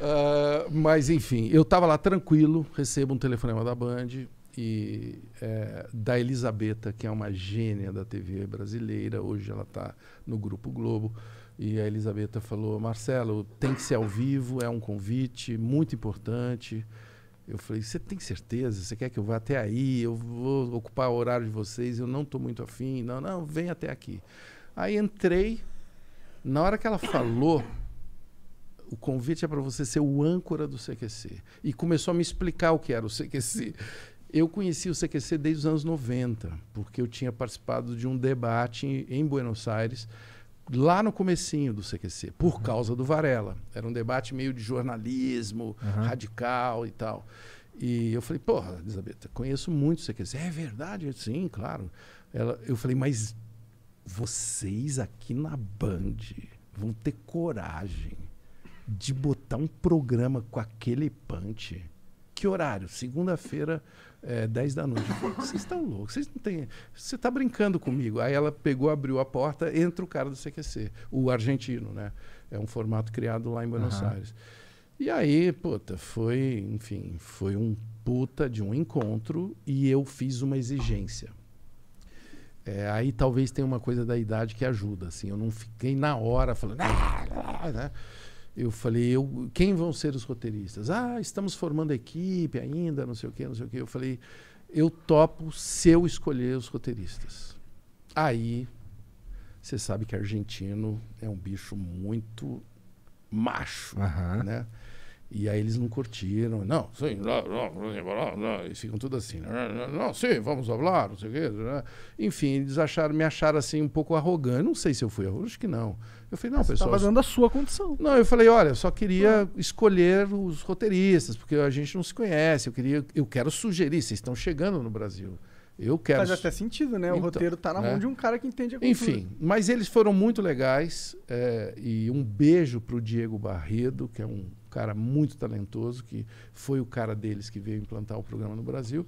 Uh, mas, enfim, eu estava lá tranquilo, recebo um telefonema da Band e é, da Elisabetta, que é uma gênia da TV brasileira, hoje ela está no Grupo Globo. E a Elisabetta falou: Marcelo, tem que ser ao vivo, é um convite muito importante. Eu falei: Você tem certeza? Você quer que eu vá até aí? Eu vou ocupar o horário de vocês? Eu não estou muito afim. Não, não, vem até aqui. Aí entrei. Na hora que ela falou, o convite é para você ser o âncora do CQC. E começou a me explicar o que era o CQC. Eu conheci o CQC desde os anos 90, porque eu tinha participado de um debate em Buenos Aires, lá no comecinho do CQC, por uhum. causa do Varela. Era um debate meio de jornalismo, uhum. radical e tal. E eu falei, porra, Elizabeth, conheço muito o CQC. É verdade? É, sim, claro. Ela, eu falei, mas vocês aqui na Band vão ter coragem de botar um programa com aquele punch. Que horário? Segunda-feira, é, 10 da noite. Vocês estão loucos, vocês não têm. Você está brincando comigo. Aí ela pegou, abriu a porta, entra o cara do CQC, o argentino, né? É um formato criado lá em Buenos uhum. Aires. E aí, puta, foi, enfim, foi um puta de um encontro e eu fiz uma exigência. É, aí talvez tenha uma coisa da idade que ajuda, assim. Eu não fiquei na hora falando. Ah, ah, ah" né? eu falei, eu, quem vão ser os roteiristas? Ah, estamos formando a equipe ainda, não sei o quê, não sei o quê. Eu falei, eu topo se eu escolher os roteiristas. Aí, você sabe que argentino é um bicho muito macho, uhum. né? E aí eles não curtiram. Não, sim, lá, lá, lá, lá, eles ficam tudo assim. Né, né, né, não, sim, vamos falar, não sei o quê. Enfim, eles acharam, me acharam assim um pouco arrogante. não sei se eu fui arrogante, acho que não. Eu falei, não, Você tá pessoal. Você estava dando a sua condição. Não, eu falei, olha, eu só queria ah. escolher os roteiristas, porque a gente não se conhece. Eu, queria, eu quero sugerir, vocês estão chegando no Brasil. Eu quero. Faz até sentido, né? o então, roteiro está na mão né? de um cara que entende a cultura. Enfim, mas eles foram muito legais. É, e um beijo para o Diego Barredo, que é um cara muito talentoso, que foi o cara deles que veio implantar o programa no Brasil.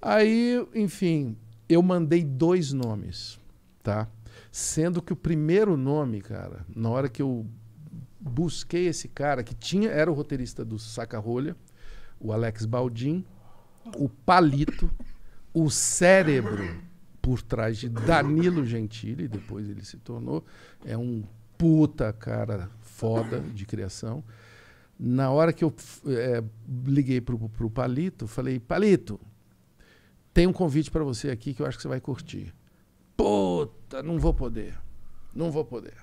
Aí, enfim, eu mandei dois nomes, tá? Sendo que o primeiro nome, cara, na hora que eu busquei esse cara, que tinha era o roteirista do Saca Rolha, o Alex Baldin, o Palito o cérebro por trás de Danilo Gentili, depois ele se tornou, é um puta cara foda de criação. Na hora que eu é, liguei pro, pro Palito, falei, Palito, tem um convite para você aqui que eu acho que você vai curtir. Puta, não vou poder. Não vou poder.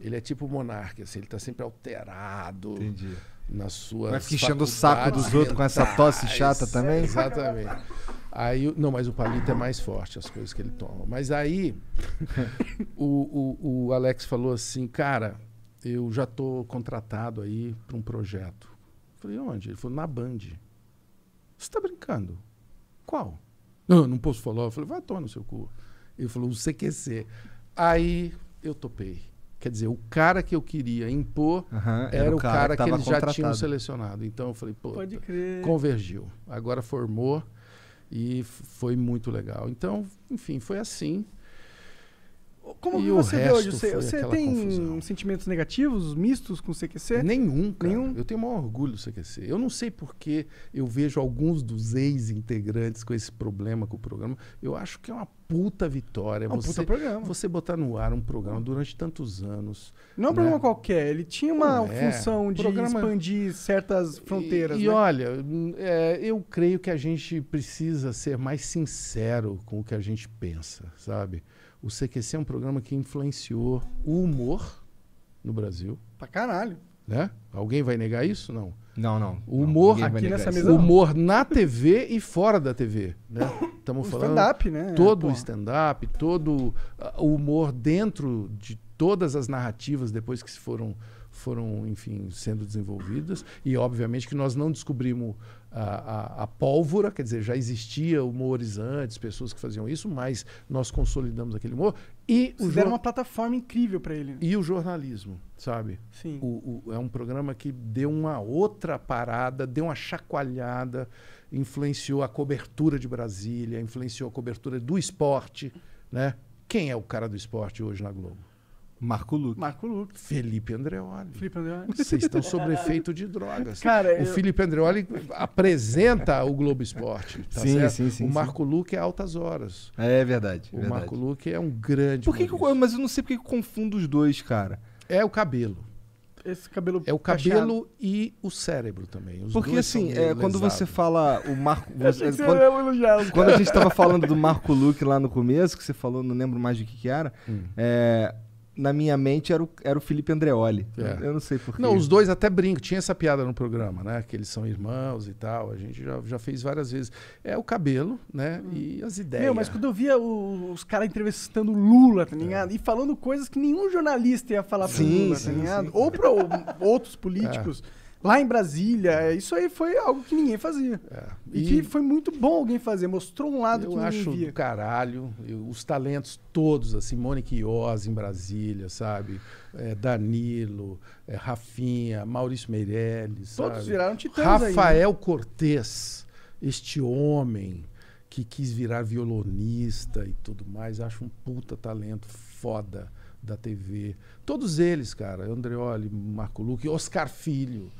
Ele é tipo monarca, assim, ele tá sempre alterado. Entendi. Na sua. Vai ficar o saco dos outros com essa tosse chata também? Exatamente. Aí, não, mas o palito é mais forte, as coisas que ele toma. Mas aí, o, o, o, Alex falou assim, cara, eu já tô contratado aí para um projeto. Eu falei, onde? Ele falou, na Band. Você está brincando? Qual? Não, não posso falar. Eu falei, vai tomar no seu cu. Ele falou, o CQC. Aí, eu topei. Quer dizer, o cara que eu queria impor uhum, era, era, o cara, cara que, que eles já tinham selecionado. Então eu falei, pô, convergiu. Agora formou. E foi muito legal. Então, enfim, foi assim. Como e você vê hoje? Você, você tem confusão. sentimentos negativos, mistos com o CQC? Nenhum, cara. Nenhum? Eu tenho o maior orgulho do CQC. Eu não sei porque eu vejo alguns dos ex-integrantes com esse problema com o programa. Eu acho que é uma puta vitória. É um você, puta programa. Você botar no ar um programa durante tantos anos. Não é um né? programa qualquer, ele tinha uma é, função de programa... expandir certas fronteiras. E, e né? olha, é, eu creio que a gente precisa ser mais sincero com o que a gente pensa, sabe? O CQC é um programa que influenciou o humor no Brasil. Pra caralho. Né? Alguém vai negar isso? Não. Não, não. O humor, não, aqui nessa mesa, humor na TV e fora da TV. Né? Estamos falando. Stand-up, né? Todo o stand-up, todo ah, o humor dentro de todas as narrativas depois que foram foram enfim sendo desenvolvidas e obviamente que nós não descobrimos a, a, a, pólvora, quer dizer, já existia humores antes, pessoas que faziam isso, mas nós consolidamos aquele humor. E o deram uma plataforma incrível para ele. E o jornalismo, sabe? Sim. O, o, é um programa que deu uma outra parada, deu uma chacoalhada, influenciou a cobertura de Brasília, influenciou a cobertura do esporte, né? Quem é o cara do esporte hoje na Globo? Marco Luque. Marco Luque. Felipe Andreoli. Felipe Andreoli. Vocês estão sob efeito de drogas. Cara, o eu... Felipe Andreoli apresenta o Globo Esporte. Tá sim, certo? sim, sim. O Marco sim. Luque é altas horas. É verdade. O é verdade. Marco Luque é um grande. Por que, que eu, mas eu não sei porque eu confundo os dois, cara. É o cabelo. Esse cabelo é o cabelo cacheado. e o cérebro também. Porque assim, é, quando você fala o Marco, você, quando, quando, a gente estava falando do Marco Luque lá no começo, que você falou, não lembro mais de que que era, hum. é, na minha mente era o, era o Felipe Andreoli. É. Eu não sei porquê. Não, os dois até brincam. Tinha essa piada no programa, né? Que eles são irmãos e tal. A gente já, já fez várias vezes. É o cabelo, né? Hum. E as ideias. Meu, mas quando eu via os, os caras entrevistando Lula, tá ligado? É. E falando coisas que nenhum jornalista ia falar sim, pro Lula, tá sim, tá ligado? Sim. Ou para outros políticos. É lá em Brasília. É, isso aí foi algo que ninguém fazia. É. E, e, que foi muito bom alguém fazer. Mostrou um lado que ninguém via. Eu acho do caralho. Eu, os talentos todos, assim, Mônica Iós em Brasília, sabe? É, Danilo, é, Rafinha, Maurício Meirelles. Todos sabe? viraram titãs Rafael aí, né? Cortez, este homem que quis virar violonista e tudo mais. Acho um puta talento foda da TV. Todos eles, cara. Andreoli, Marco Luque, Oscar Filho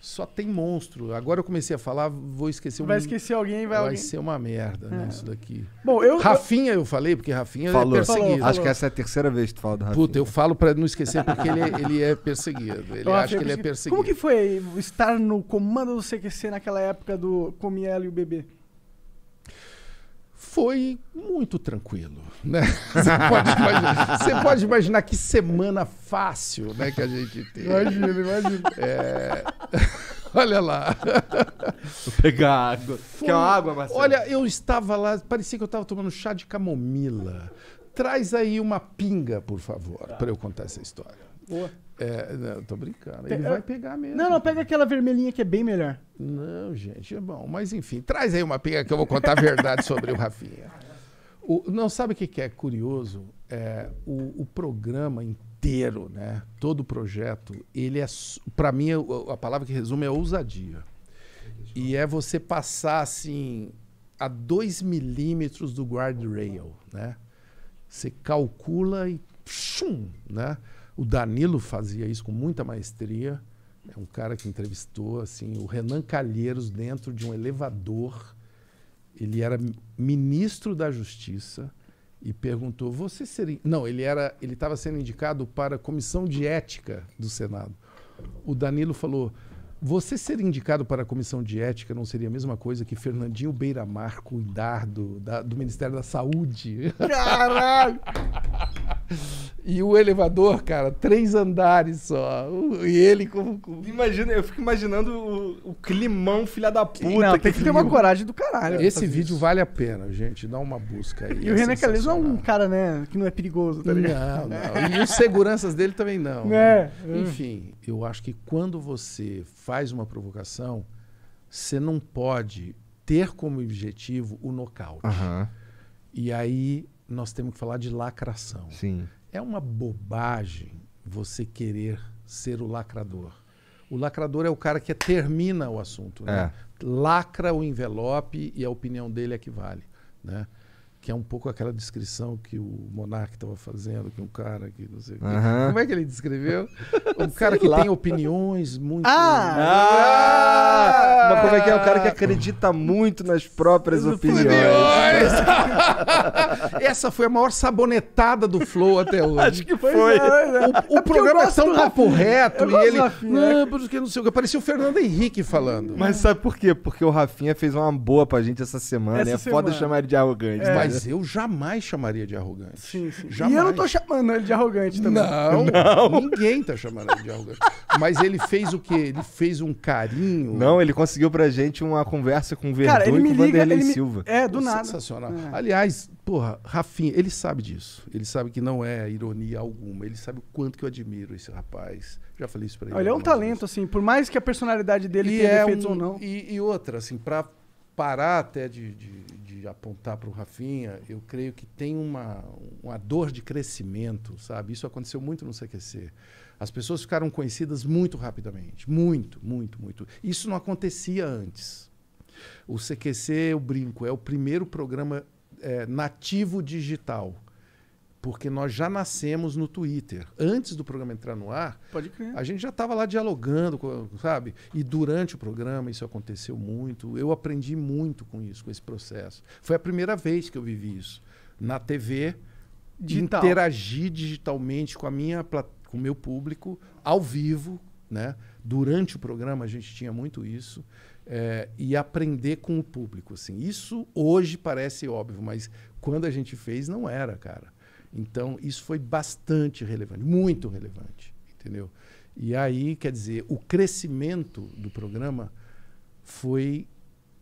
só tem monstro. Agora eu comecei a falar, vou esquecer Vai um... esquecer alguém, vai Vai alguém. ser uma merda, né, é. isso daqui. Bom, eu... Rafinha eu falei, porque Rafinha é falou. é perseguido. Falou, falou. Acho que essa é a terceira vez que tu fala do Rafinha. Puta, eu falo pra não esquecer, porque ele, é, ele é perseguido. Ele eu acha que ele é perseguido. Como que foi estar no comando do CQC naquela época do Comielo e o Bebê? foi muito tranquilo, né? Você pode, imaginar, pode imaginar, que semana fácil, né, que a gente teve. Imagina, imagina. É, Olha lá. Vou pegar água. Foi... Quer uma água, Marcelo? Olha, eu estava lá, parecia que eu estava tomando chá de camomila. Traz aí uma pinga, por favor, tá. para eu contar essa história. Boa. É, não, tô brincando. Ele é, vai pegar mesmo. Não, não, pega aquela vermelhinha que é bem melhor. Não, gente, é bom. Mas enfim, traz aí uma pinga que eu vou contar a verdade sobre o Rafinha. O, não sabe o que, que é curioso? É, o, o programa em inteiro, né? Todo o projeto, ele é, para mim, a palavra que resume é ousadia. E é você passar assim a dois milímetros do guardrail, né? Você calcula e chum, né? O Danilo fazia isso com muita maestria. É um cara que entrevistou assim o Renan Calheiros dentro de um elevador. Ele era ministro da Justiça e perguntou: "Você seria?" Não, ele era, ele estava sendo indicado para a comissão de ética do Senado. O Danilo falou: "Você ser indicado para a comissão de ética não seria a mesma coisa que Fernandinho Beiramar cuidar do, da, do Ministério da Saúde?" Caralho! E o elevador, cara, três andares só. E ele como. Com... Imagina, eu fico imaginando o, o climão, filha da puta. Não, que tem que ter uma coragem do caralho. Esse vídeo isso. vale a pena, gente. Dá uma busca aí. E é o Renan Calheiros é um cara, né, que não é perigoso, tá ligado? Não, não. E os seguranças dele também não. Né? Né? É. Enfim, eu acho que quando você faz uma provocação, você não pode ter como objetivo o nocaute. Uhum. E aí nós temos que falar de lacração. Sim. É uma bobagem você querer ser o lacrador. O lacrador é o cara que termina o assunto. Né? É. Lacra o envelope e a opinião dele é que vale. Né? Que é um pouco aquela descrição que o Monark estava fazendo, que um cara que não sei o uhum. Como é que ele descreveu? Um cara que lá. tem opiniões muito. Ah! ah! Mas como é que é? O cara que ah! acredita muito nas próprias opiniões. opiniões. Essa foi a maior sabonetada do Flow até hoje. Acho que foi. foi. É, é. O, o é programa é tão papo reto eu e ele. Não, é. porque não sei o que. Parecia o Fernando Henrique falando. Mas sabe por quê? Porque o Rafinha fez uma boa pra gente essa semana. Essa né? é semana. foda chamar ele de arrogante. É. Mas eu jamais chamaria de arrogante. Sim, sim. Jamais. E eu não tô chamando ele de arrogante também. Não, não. ninguém tá chamando ele de arrogante. Mas ele fez o quê? Ele fez um carinho. Não, ele conseguiu pra gente uma conversa com o Verdun Vanderlei me... Silva. É, do nada. Sensacional. É. Aliás, mas, porra, Rafinha, ele sabe disso. Ele sabe que não é ironia alguma. Ele sabe o quanto que eu admiro esse rapaz. Já falei isso pra ele. Ele é um talento, vezes. assim, por mais que a personalidade dele e tenha é defeitos um, ou não. E, e, outra, assim, pra parar até de, de, de apontar pro Rafinha, eu creio que tem uma, uma dor de crescimento, sabe? Isso aconteceu muito no CQC. As pessoas ficaram conhecidas muito rapidamente. Muito, muito, muito. Isso não acontecia antes. O CQC, eu brinco, é o primeiro programa é, nativo digital. Porque nós já nascemos no Twitter. Antes do programa entrar no ar, Pode crer. a gente já estava lá dialogando, sabe? E durante o programa isso aconteceu muito. Eu aprendi muito com isso, com esse processo. Foi a primeira vez que eu vivi isso. Na TV, Digital. interagir digitalmente com a minha com o meu público, ao vivo, né? Durante o programa a gente tinha muito isso é, e aprender com o público. Assim. Isso hoje parece óbvio, mas quando a gente fez, não era, cara. Então, isso foi bastante relevante, muito relevante, entendeu? E aí, quer dizer, o crescimento do programa foi,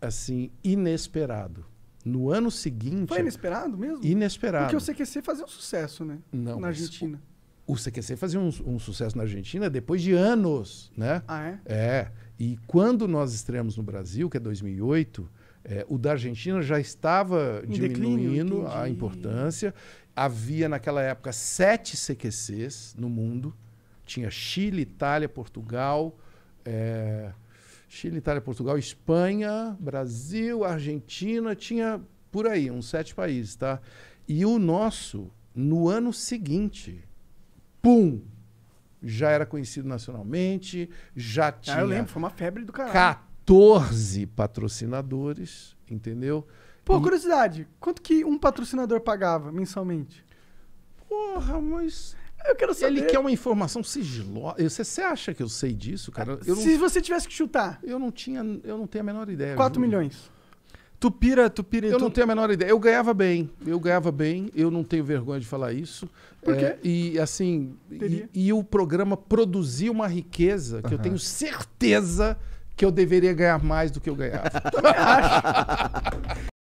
assim, inesperado. No ano seguinte. Foi inesperado mesmo? Inesperado. Porque eu sei fazia um sucesso, né? Não. Na Argentina o CQC fazia um, um, sucesso na Argentina depois de anos, né? Ah, é? É. E quando nós estreamos no Brasil, que é 2008, é, o da Argentina já estava em diminuindo declínio, a importância. Havia, naquela época, sete CQCs no mundo. Tinha Chile, Itália, Portugal... É, Chile, Itália, Portugal, Espanha, Brasil, Argentina, tinha por aí uns sete países, tá? E o nosso, no ano seguinte, pum, já era conhecido nacionalmente, já tinha. Ah, eu lembro, foi uma febre do caralho. 14 patrocinadores, entendeu? Pô, e... curiosidade, quanto que um patrocinador pagava mensalmente? Porra, mas. Eu quero saber. Ele quer uma informação sigilosa. Você, você acha que eu sei disso, cara? Eu Se não... você tivesse que chutar. Eu não tinha. Eu não tenho a menor ideia. 4 milhões. Tupira, Tupira. Eu não tenho a menor ideia. Eu ganhava bem. Eu ganhava bem. Eu não tenho vergonha de falar isso. Por quê? É, e assim, e, e, o programa produzia uma riqueza que uhum. eu tenho certeza que eu deveria ganhar mais do que eu ganhava. acho.